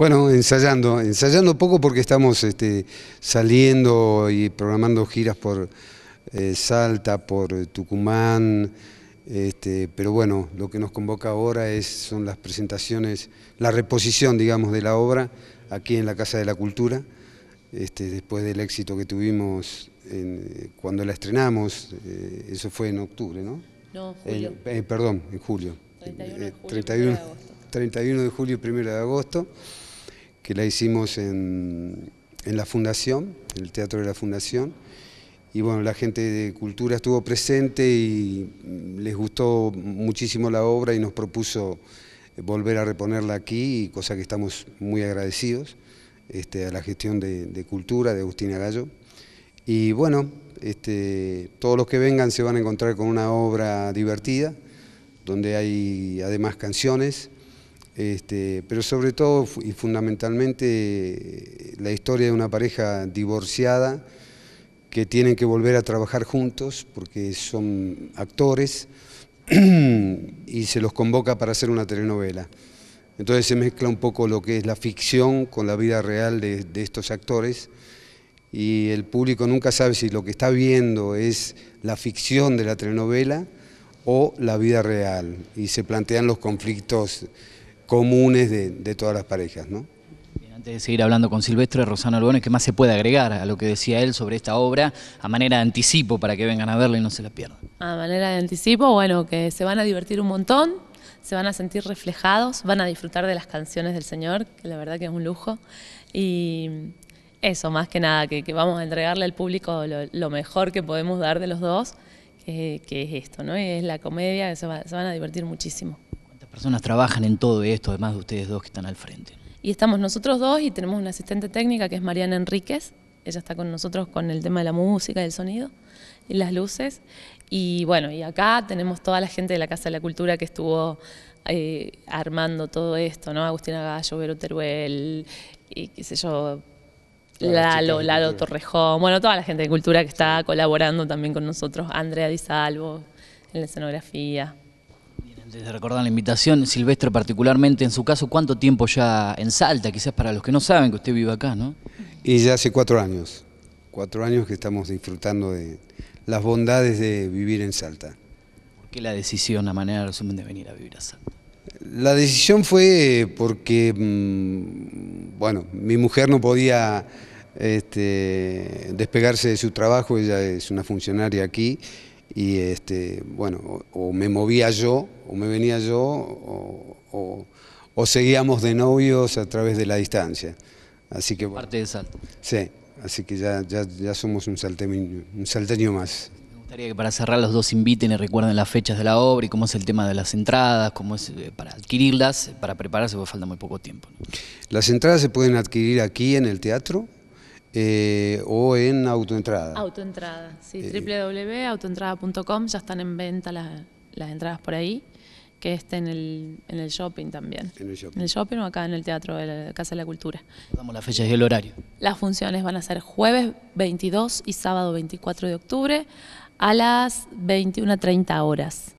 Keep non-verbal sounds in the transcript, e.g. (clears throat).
Bueno, ensayando, ensayando poco porque estamos este, saliendo y programando giras por eh, Salta, por Tucumán, este, pero bueno, lo que nos convoca ahora es, son las presentaciones, la reposición, digamos, de la obra aquí en la Casa de la Cultura, este, después del éxito que tuvimos eh, cuando la estrenamos, eh, eso fue en octubre, ¿no? No, perdón, en julio. 31 de julio, 31, 31 de julio, 1 de agosto que la hicimos en, en la Fundación, en el Teatro de la Fundación. Y bueno, la gente de Cultura estuvo presente y les gustó muchísimo la obra y nos propuso eh, volver a reponerla aquí, cosa que estamos muy agradecidos este, a la gestión de, Cultura de Agustín Gallo. Y bueno, este, todos los que vengan se van a encontrar con una obra divertida, donde hay además canciones, este, pero sobre todo y fundamentalmente eh, la historia de una pareja divorciada que tienen que volver a trabajar juntos porque son actores (clears throat) y se los convoca para hacer una telenovela. Entonces se mezcla un poco lo que es la ficción con la vida real de, de estos actores y el público nunca sabe si lo que está viendo es la ficción de la telenovela o la vida real y se plantean los conflictos comunes de, todas las parejas. ¿no? antes de seguir hablando con Silvestre, Rosana Lugones, ¿qué más se puede agregar a lo que decía él sobre esta obra a manera de anticipo para que vengan a verla y no se la pierdan? A manera de anticipo, bueno, que se van a divertir un montón, se van a sentir reflejados, van a disfrutar de las canciones del Señor, que la verdad que es un lujo, y eso más que nada, que, vamos a entregarle al público lo, mejor que podemos dar de los dos, que, es esto, ¿no? es la comedia, se van a divertir muchísimo personas trabajan en todo esto, además de ustedes dos que están al frente? Y estamos nosotros dos y tenemos una asistente técnica que es Mariana Enríquez. Ella está con nosotros con el tema de la música, del sonido y las luces. Y bueno, y acá tenemos toda la gente de la Casa de la Cultura que estuvo eh, armando todo esto, ¿no? Agustina Gallo, Vero Teruel, y qué sé yo, Lalo, Lalo Torrejón, bueno, toda la gente de cultura que está colaborando también con nosotros, Andrea Di Salvo en la escenografía. Antes de recordar la invitación, Silvestre particularmente, en su caso, ¿cuánto tiempo ya en Salta? Quizás para los que no saben que usted vive acá, ¿no? Y ya hace cuatro años, cuatro años que estamos disfrutando de las bondades de vivir en Salta. ¿Por qué la decisión, la manera de resumen de venir a vivir a Salta? La decisión fue eh, porque, mm, bueno, mi mujer no podía este, despegarse de su trabajo, ella es una funcionaria aquí, y este, bueno, o, me movía yo, o me venía yo, o, seguíamos de novios a través de la distancia. Así que Parte de salto. Sí, así que ya, ya, somos un salteño, más. Me gustaría que para cerrar los dos inviten y recuerden las fechas de la obra y cómo es el tema de las entradas, cómo es eh, para adquirirlas, eh, para prepararse, porque falta muy poco tiempo. Las entradas se pueden adquirir aquí en el teatro, eh, o en autoentrada. Autoentrada, sí, eh, www.autoentrada.com, ya están en venta las, entradas por ahí, que estén en el, shopping también. En el shopping. o acá en el Teatro de la Casa de la Cultura. Damos las fechas y el horario. Las funciones van a ser jueves 22 y sábado 24 de octubre a las 21.30 horas.